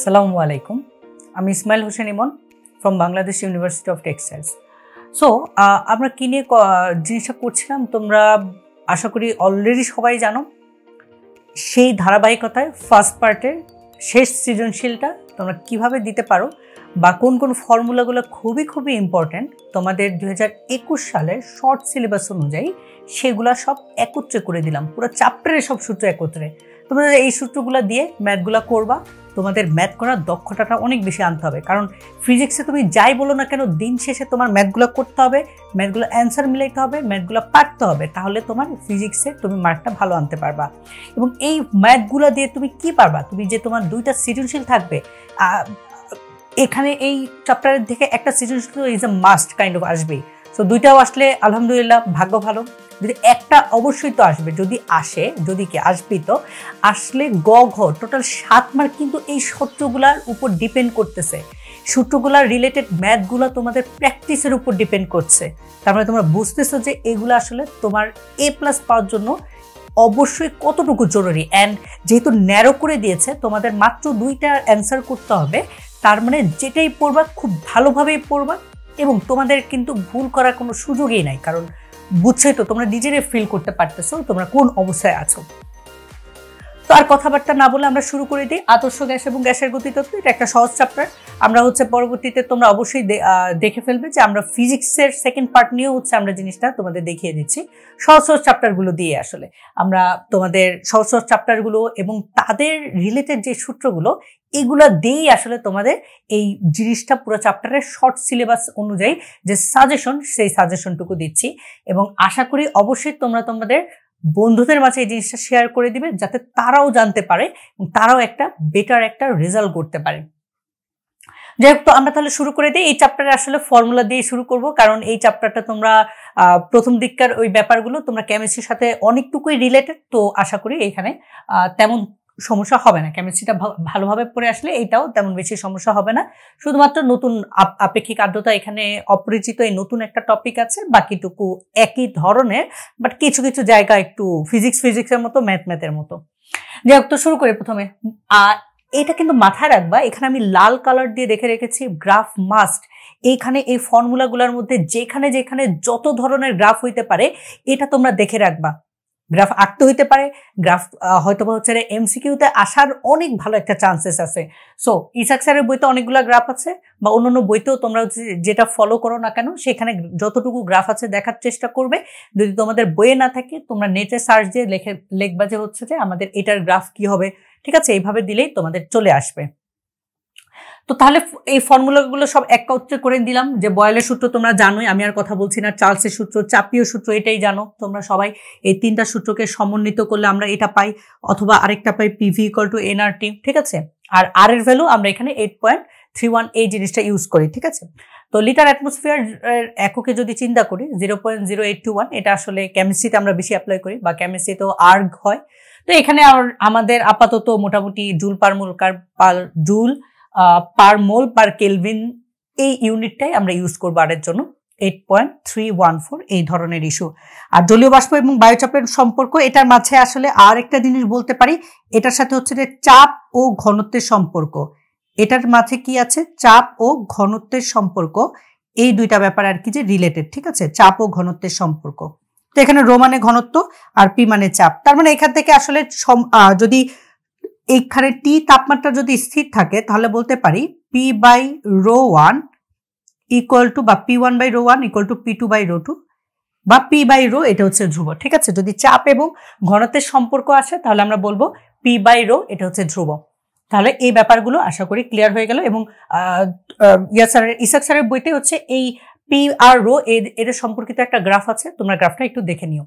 সালামু আলাইকুম আমি Ismail Hossain Emon from Bangladesh university of textiles so আমরা কী নিয়ে জিনিসটা করছিলাম তোমরা আশা করি অলরেডি সবাই জানো সেই ধারাবাহিকতায় ফার্স্ট পার্টের শেষ সৃজনশীলটা তোমরা কিভাবে দিতে পারো বা কোন কোন ফর্মুলাগুলো খুবই খুবই ইম্পর্ট্যান্ট তোমাদের দু একুশ সালের শর্ট সিলেবাস অনুযায়ী সেগুলা সব একত্রে করে দিলাম পুরো চাপ্টারে সব সূত্র একত্রে তোমরা এই সূত্রগুলো দিয়ে ম্যাথগুলো করবা তোমাদের ম্যাথ করার দক্ষতাটা অনেক বেশি আনতে হবে কারণ ফিজিক্সে তুমি যাই বলো না কেন দিন শেষে তোমার ম্যাথগুলো করতে হবে ম্যাথগুলো অ্যান্সার মিলাইতে হবে ম্যাথগুলো পারতে হবে তাহলে তোমার ফিজিক্সে তুমি মার্কটা ভালো আনতে পারবা এবং এই ম্যাথগুলো দিয়ে তুমি কি পারবা তুমি যে তোমার দুইটা সৃজনশীল থাকবে এখানে এই চ্যাপ্টারের থেকে একটা সৃজনশীল is a must kind of আসবেই সো দুইটাও আসলে আলহামদুলিল্লাহ ভাগ্য ভালো যদি একটা অবশ্যই তো আসবে যদি আসে যদি কি আসবি তো আসলে গ ঘ টোটাল সাত মার কিন্তু এই সূত্রগুলার উপর ডিপেন্ড করতেছে সূত্রগুলার রিলেটেড ম্যাথগুলো তোমাদের প্র্যাকটিসের উপর ডিপেন্ড করছে তার মানে তোমরা বুঝতেছো যে এগুলো আসলে তোমার এ প্লাস পাওয়ার জন্য অবশ্যই কতটুকু জরুরি অ্যান্ড যেহেতু ন্যারো করে দিয়েছে তোমাদের মাত্র দুইটা অ্যান্সার করতে হবে তার মানে যেটাই পড়বা খুব ভালোভাবেই পড়বা এবং তোমাদের কিন্তু ভুল করার কোনো সুযোগই নাই কারণ বুঝছে তো তোমরা নিজেরাই ফিল করতে পারতেছো তোমরা কোন অবস্থায় আছো তো আর কথাবার্তা না বলে আমরা শুরু করে দিই আদর্শ গ্যাস এবং গ্যাসের গতিতত্ত্ব এটা একটা সহজ চ্যাপ্টার আমরা হচ্ছে পরবর্তীতে তোমরা অবশ্যই দেখে ফেলবে যে আমরা ফিজিক্সের সেকেন্ড পার্ট নিয়েও হচ্ছে আমরা জিনিসটা তোমাদের দেখিয়ে দিচ্ছি সহজ সহজ চ্যাপ্টারগুলো দিয়ে আসলে আমরা তোমাদের সহজ সহজ চ্যাপ্টারগুলো এবং তাদের রিলেটেড যে সূত্রগুলো এগুলো দিয়েই আসলে তোমাদের এই জিনিসটা পুরো চ্যাপ্টারের শর্ট সিলেবাস অনুযায়ী যে সাজেশন সেই সাজেশনটুকু দিচ্ছি এবং আশা করি অবশ্যই তোমরা তোমাদের বন্ধুদের মাঝে এই জিনিসটা শেয়ার করে দিবে যাতে তারাও জানতে পারে এবং তারাও একটা বেটার একটা রেজাল্ট করতে পারে যাই হোক তো আমরা তাহলে শুরু করে দিই এই চ্যাপ্টারে আসলে ফর্মুলা দিয়ে শুরু করব কারণ এই চ্যাপ্টারটা তোমরা প্রথম দিককার ওই ব্যাপারগুলো তোমরা কেমিস্ট্রির সাথে অনেকটুকুই রিলেটেড তো আশা করি এখানে তেমন সমস্যা হবে না কেমিস্ট্রিটা ভালোভাবে পড়ে আসলে এটাও তেমন বেশি সমস্যা হবে না শুধুমাত্র নতুন আপেক্ষিক আর্দ্রতা এখানে অপরিচিত এই নতুন একটা টপিক আছে বাকিটুকু একই ধরনের বাট কিছু কিছু জায়গা একটু ফিজিক্স ফিজিক্সের মতো ম্যাথ ম্যাথের মতো যাই হোক তো শুরু করি প্রথমে এটা কিন্তু মাথায় রাখবা এখানে আমি লাল কালার দিয়ে রেখে রেখেছি গ্রাফ মাস্ট এইখানে এই ফর্মুলাগুলোর মধ্যে যেখানে যেখানে যত ধরনের গ্রাফ হইতে পারে এটা তোমরা দেখে রাখবা গ্রাফ আঁকতে হইতে পারে গ্রাফ হয়তো বা হচ্ছে এমসিকিউতে আসার অনেক ভালো একটা চান্সেস আছে সো ইসাক স্যারের বইতে অনেকগুলো গ্রাফ আছে বা অন্য অন্য বইতেও তোমরা যেটা ফলো করো না কেন সেখানে যতটুকু গ্রাফ আছে দেখার চেষ্টা করবে যদি তোমাদের বইয়ে না থাকে তোমরা নেটে সার্চ দিয়ে লেখে লেখবা যে হচ্ছে যে আমাদের এটার গ্রাফ কি হবে ঠিক আছে এইভাবে দিলেই তোমাদের চলে আসবে তো তাহলে এই ফর্মুলাগুলো সব একত্রে করে দিলাম যে বয়েলের সূত্র তোমরা জানোই আমি আর কথা বলছি না চার্লসের সূত্র চাপীয় সূত্র এটাই জানো তোমরা সবাই এই তিনটা সূত্রকে সমন্বিত করলে আমরা এটা পাই অথবা আরেকটা পাই পিভি ইকুয়াল টু এনআরটি ঠিক আছে আর আর এর ভ্যালু আমরা এখানে এইট পয়েন্ট থ্রি ওয়ান এই জিনিসটা ইউজ করি ঠিক আছে তো লিটার অ্যাটমসফিয়ার এককে যদি চিন্তা করি zero point zero eight two one এটা আসলে কেমিস্ট্রিতে আমরা বেশি অ্যাপ্লাই করি বা কেমিস্ট্রিতেও আর্গ হয় তো এখানে আমাদের আপাতত মোটামুটি জুল পার মুল কার পার জুল পার মোল পার কেলভিন এই ইউনিটটাই আমরা ইউজ করবো আরের জন্য eight point three one four এই ধরনের ইস্যু আর জলীয় বাষ্প এবং বায়ুচাপের সম্পর্ক এটার মাঝে আসলে আর একটা জিনিস বলতে পারি এটার সাথে হচ্ছে যে চাপ ও ঘনত্বের সম্পর্ক এটার মাঝে কি আছে চাপ ও ঘনত্বের সম্পর্ক এই দুইটা ব্যাপার আর কি যে রিলেটেড ঠিক আছে চাপ ও ঘনত্বের সম্পর্ক তো এখানে রোমানে ঘনত্ব আর পি মানে চাপ তার মানে এখান থেকে আসলে যদি এইখানে টি তাপমাত্রা যদি স্থির থাকে তাহলে বলতে পারি P by rho one equal to বা P one by rho one equal to P two by rho two বা পি বাই রো এটা হচ্ছে ধ্রুব ঠিক আছে যদি চাপ এবং ঘনত্বের সম্পর্ক আসে তাহলে আমরা বলবো পি বাই রো এটা হচ্ছে ধ্রুব তাহলে এই ব্যাপারগুলো আশা করি ক্লিয়ার হয়ে গেল এবং ইয়া স্যারের ইসাক স্যারের বইতে হচ্ছে এই পি আর রো এদের সম্পর্কিত একটা গ্রাফ আছে তোমরা গ্রাফটা একটু দেখে নিও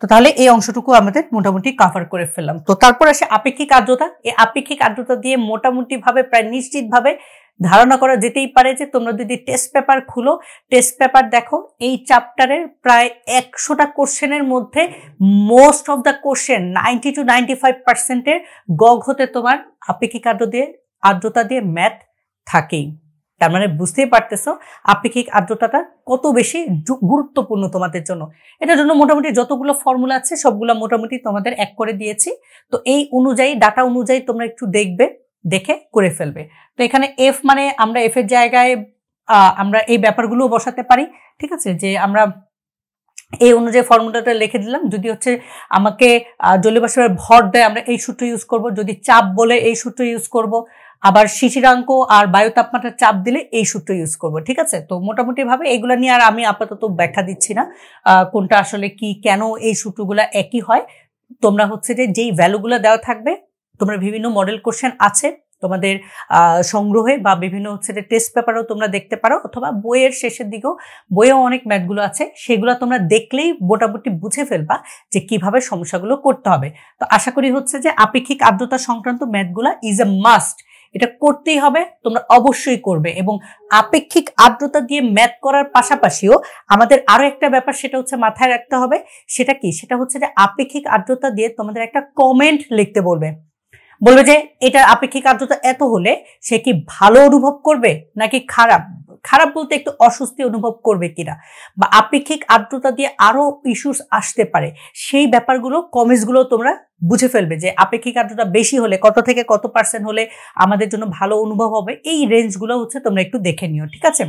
তো তাহলে এই অংশটুকু আমাদের মোটামুটি কাভার করে ফেললাম তো তারপর আসে আপেক্ষিক আর্দ্রতা এই আপেক্ষিক আর্দ্রতা দিয়ে মোটামুটিভাবে প্রায় নিশ্চিতভাবে ধারণা করা যেতেই পারে যে তোমরা যদি টেস্ট পেপার খুলো টেস্ট পেপার দেখো এই চ্যাপ্টারের প্রায় একশোটা কোশ্চেনের মধ্যে most of the question ninety two ninety five পার্সেন্টের গগ হতে তোমার আপেক্ষিক আর্দ্র দিয়ে আর্দ্রতা দিয়ে ম্যাথ থাকেই তার মানে বুঝতেই পারতেছ আপেক্ষিক আর্দ্রতাটা কত বেশি গুরুত্বপূর্ণ তোমাদের জন্য এটার জন্য মোটামুটি যতগুলো ফর্মুলা আছে সবগুলো মোটামুটি তোমাদের এক করে দিয়েছি তো এই অনুযায়ী ডাটা অনুযায়ী তোমরা একটু দেখবে দেখে করে ফেলবে তো এখানে এফ মানে আমরা এফ এর জায়গায় আমরা এই ব্যাপারগুলো বসাতে পারি ঠিক আছে যে আমরা এই অনুযায়ী ফর্মুলাটা লিখে দিলাম যদি হচ্ছে আমাকে জলীয় বাষ্পের ভর দেয় আমরা এই সূত্র ইউজ করব যদি চাপ বলে এই সূত্র ইউজ করব আবার শিশিরাঙ্ক আর বায়ু তাপমাত্রার চাপ দিলে এই সূত্র ইউজ করব ঠিক আছে তো মোটামুটিভাবে এগুলো নিয়ে আর আমি আপাতত ব্যাখ্যা দিচ্ছি না কোনটা আসলে কি কেন এই সূত্রগুলো একই হয় তোমরা হচ্ছে যে যেই ভ্যালুগুলো দেওয়া থাকবে তোমরা বিভিন্ন মডেল কোশ্চেন আছে তোমাদের সংগ্রহে বা বিভিন্ন হচ্ছে যে টেস্ট পেপারও তোমরা দেখতে পারো অথবা বইয়ের শেষের দিকেও বইয়েও অনেক ম্যাথগুলো আছে সেগুলো তোমরা দেখলেই মোটামুটি বুঝে ফেলবা যে কিভাবে সমস্যাগুলো করতে হবে তো আশা করি হচ্ছে যে আপেক্ষিক আর্দ্রতা সংক্রান্ত ম্যাথগুলো ইজ এ মাস্ট এটা করতেই হবে তোমরা অবশ্যই করবে এবং আপেক্ষিক আর্দ্রতা দিয়ে ম্যাথ করার পাশাপাশিও আমাদের আরও একটা ব্যাপার সেটা হচ্ছে মাথায় রাখতে হবে সেটা কি সেটা হচ্ছে যে আপেক্ষিক আর্দ্রতা দিয়ে তোমাদের একটা কমেন্ট লিখতে বলবে বলবে যে এটা আপেক্ষিক আর্দ্রতা এত হলে সে কি ভালো অনুভব করবে নাকি খারাপ খারাপ বলতে একটু অস্বস্তি অনুভব করবে কিনা বা আপেক্ষিক আর্দ্রতা দিয়ে আরও ইস্যুস আসতে পারে সেই ব্যাপারগুলো কমেন্টসগুলো তোমরা বুঝে ফেলবে যে আপেক্ষিক আর্দ্রতা বেশি হলে কত থেকে কত পার্সেন্ট হলে আমাদের জন্য ভালো অনুভব হবে এই রেঞ্জগুলো হচ্ছে তোমরা একটু দেখে নিও ঠিক আছে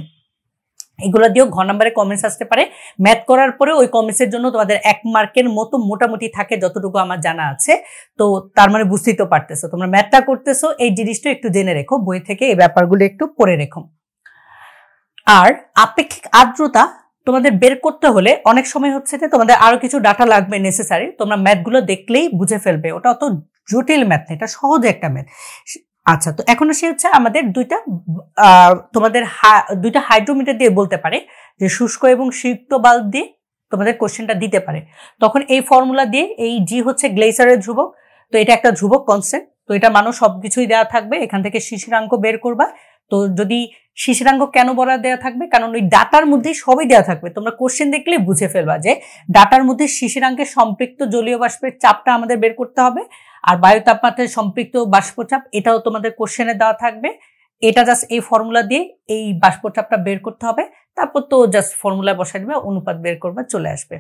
এগুলো দিয়েও ঘ নম্বরে কমেন্টস আসতে পারে ম্যাথ করার পরে ওই কমেন্টসের জন্য তোমাদের এক মার্কের মতো মোটামুটি থাকে যতটুকু আমার জানা আছে তো তার মানে বুঝতেই তো পারতেছো তোমরা ম্যাথটা করতেছো এই জিনিসটা একটু জেনে রেখো বই থেকে এই ব্যাপারগুলো একটু পড়ে রেখো আর আপেক্ষিক আর্দ্রতা তোমাদের বের করতে হলে অনেক সময় হচ্ছে যে তোমাদের আরো কিছু ডাটা লাগবে নেসেসারি তোমরা ম্যাথগুলো দেখলেই বুঝে ফেলবে ওটা অত জটিল ম্যাথ না এটা সহজ একটা ম্যাথ আচ্ছা তো এখনো সে হচ্ছে আমাদের দুইটা তোমাদের দুইটা হাইড্রোমিটার দিয়ে বলতে পারে যে শুষ্ক এবং শিক্ত বাল্ব দিয়ে তোমাদের কোশ্চেনটা দিতে পারে তখন এই ফর্মুলা দিয়ে এই জি হচ্ছে গ্লেসারের ধ্রুবক তো এটা একটা ধ্রুবক কনসেপ্ট তো এটা মানুষ সবকিছুই দেওয়া থাকবে এখান থেকে শিশিরাঙ্ক বের করবা তো যদি শিশিরাঙ্গ কেন বলা দেওয়া থাকবে কারণ ওই ডাটার মধ্যে সবই দেওয়া থাকবে তোমরা কোশ্চেন দেখলে বুঝে ফেলবা যে ডাটার মধ্যে শিশিরাঙ্গের সম্পৃক্ত জলীয় বাষ্পের চাপটা আমাদের বের করতে হবে আর বায়ু তাপমাত্রায় সম্পৃক্ত বাষ্পচাপ এটাও তোমাদের কোশ্চেনে দেওয়া থাকবে এটা জাস্ট এই ফর্মুলা দিয়ে এই বাষ্প চাপটা বের করতে হবে তারপর তো জাস্ট ফর্মুলা বসাই দেবে অনুপাত বের করবে চলে আসবে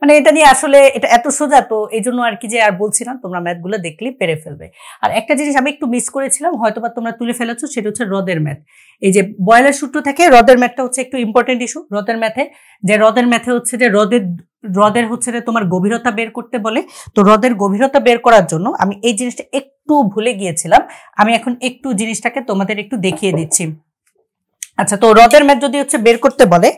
মানে এটা নিয়ে আসলে এটা এত সোজা তো এই জন্য আর কি যে আর বলছিলাম তোমরা ম্যাথগুলো দেখলেই পেরে ফেলবে আর একটা জিনিস আমি একটু মিস করেছিলাম হয়তো বা তোমরা তুলে ফেলেছো সেটা হচ্ছে হ্রদের ম্যাথ এই যে বয়লার সূত্র থেকে হ্রদের ম্যাথটা হচ্ছে একটু ইম্পর্টেন্ট ইস্যু হ্রদের ম্যাথে যে হ্রদের ম্যাথে হচ্ছে যে হ্রদের হ্রদের হচ্ছে যে তোমার গভীরতা বের করতে বলে তো হ্রদের গভীরতা বের করার জন্য আমি এই জিনিসটা একটু একটু ভুলে গিয়েছিলাম আমি এখন একটু জিনিসটাকে তোমাদের একটু দেখিয়ে দিচ্ছি আচ্ছা তো হ্রদের ম্যাথ যদি হচ্ছে বের করতে বলে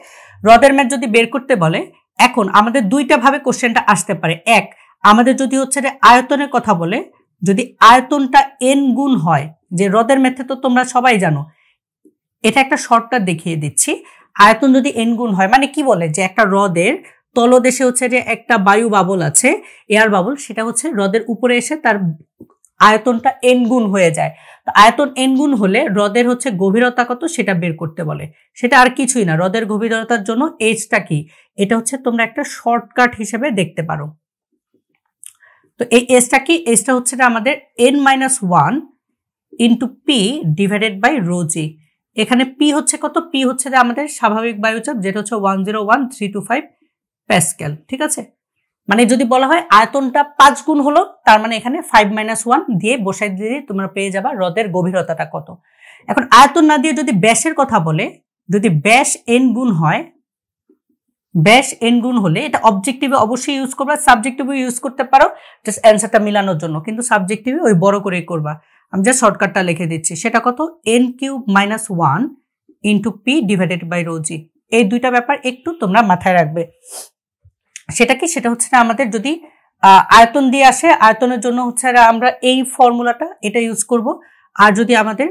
হ্রদের ম্যাথ যদি বের করতে বলে এখন আমাদের দুইটা ভাবে কোশ্চেনটা আসতে পারে এক আমাদের যদি হচ্ছে যে আয়তনের কথা বলে যদি আয়তনটা এন গুণ হয় যে হ্রদের ম্যাথে তো তোমরা সবাই জানো এটা একটা শর্টটা দেখিয়ে দিচ্ছি আয়তন যদি এন গুণ হয় মানে কি বলে যে একটা হ্রদের তলদেশে হচ্ছে যে একটা বায়ু বাবল আছে এয়ার বাবল সেটা হচ্ছে হ্রদের উপরে এসে তার আয়তনটা এনগুণ হয়ে যায় তো আয়তন এনগুণ হলে হ্রদের হচ্ছে গভীরতা কত সেটা বের করতে বলে সেটা আর কিছুই না হ্রদের গভীরতার জন্য এজটা কি এটা হচ্ছে তোমরা একটা শর্টকাট হিসেবে দেখতে পারো তো এই এসটা কি এসটা হচ্ছে আমাদের N minus one into P divided by rho g এখানে পি হচ্ছে কত পি হচ্ছে আমাদের স্বাভাবিক বায়ুচাপ যেটা হচ্ছে one zero one three two five pascal ঠিক আছে মানে যদি বলা হয় আয়তনটা পাঁচ গুণ হলো তার মানে এখানে ফাইভ মাইনাস ওয়ান দিয়ে বসাই দিয়ে তোমরা পেয়ে যাবা হ্রদের গভীরতাটা কত এখন আয়তন না দিয়ে যদি ব্যাসের কথা বলে যদি ব্যাস এন গুণ হয় ব্যাস এন গুণ হলে এটা অবজেক্টিভে অবশ্যই ইউজ করবা সাবজেক্টিভে ইউজ করতে পারো জাস্ট অ্যান্সারটা মিলানোর জন্য কিন্তু সাবজেক্টিভে ওই বড় করেই করবা আমি জাস্ট শর্টকাটটা লিখে দিচ্ছি সেটা কত N cube minus one into P divided by rho g এই দুইটা ব্যাপার একটু তোমরা মাথায় রাখবে সেটা কি সেটা হচ্ছে না আমাদের যদি আয়তন দিয়ে আসে আয়তনের জন্য হচ্ছে আমরা এই ফর্মুলাটা এটা ইউজ করব আর যদি আমাদের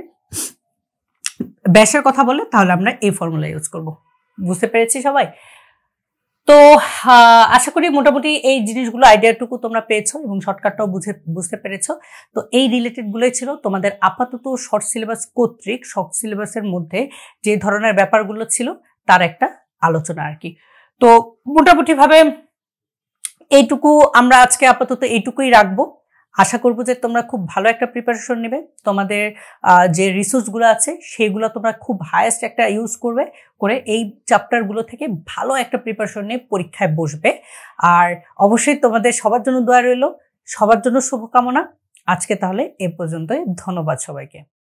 ব্যাসের কথা বলে তাহলে আমরা এই ফর্মুলা ইউজ করব বুঝতে পেরেছি সবাই তো আশা করি মোটামুটি এই জিনিসগুলো আইডিয়াটুকু তোমরা পেয়েছো এবং শর্টকাটটাও বুঝে বুঝতে পেরেছো তো এই রিলেটেডগুলোই ছিল তোমাদের আপাতত শর্ট সিলেবাস কর্তৃক শর্ট সিলেবাসের মধ্যে যে ধরনের ব্যাপারগুলো ছিল তার একটা আলোচনা আর কি তো মোটামুটিভাবে এইটুকু আমরা আজকে আপাতত এইটুকুই রাখবো আশা করবো যে তোমরা খুব ভালো একটা প্রিপারেশন নেবে তোমাদের যে রিসোর্সগুলো আছে সেগুলো তোমরা খুব হায়েস্ট একটা ইউজ করবে করে এই চ্যাপ্টারগুলো থেকে ভালো একটা প্রিপারেশন নিয়ে পরীক্ষায় বসবে আর অবশ্যই তোমাদের সবার জন্য দোয়া রইল সবার জন্য শুভকামনা আজকে তাহলে এ পর্যন্তই ধন্যবাদ সবাইকে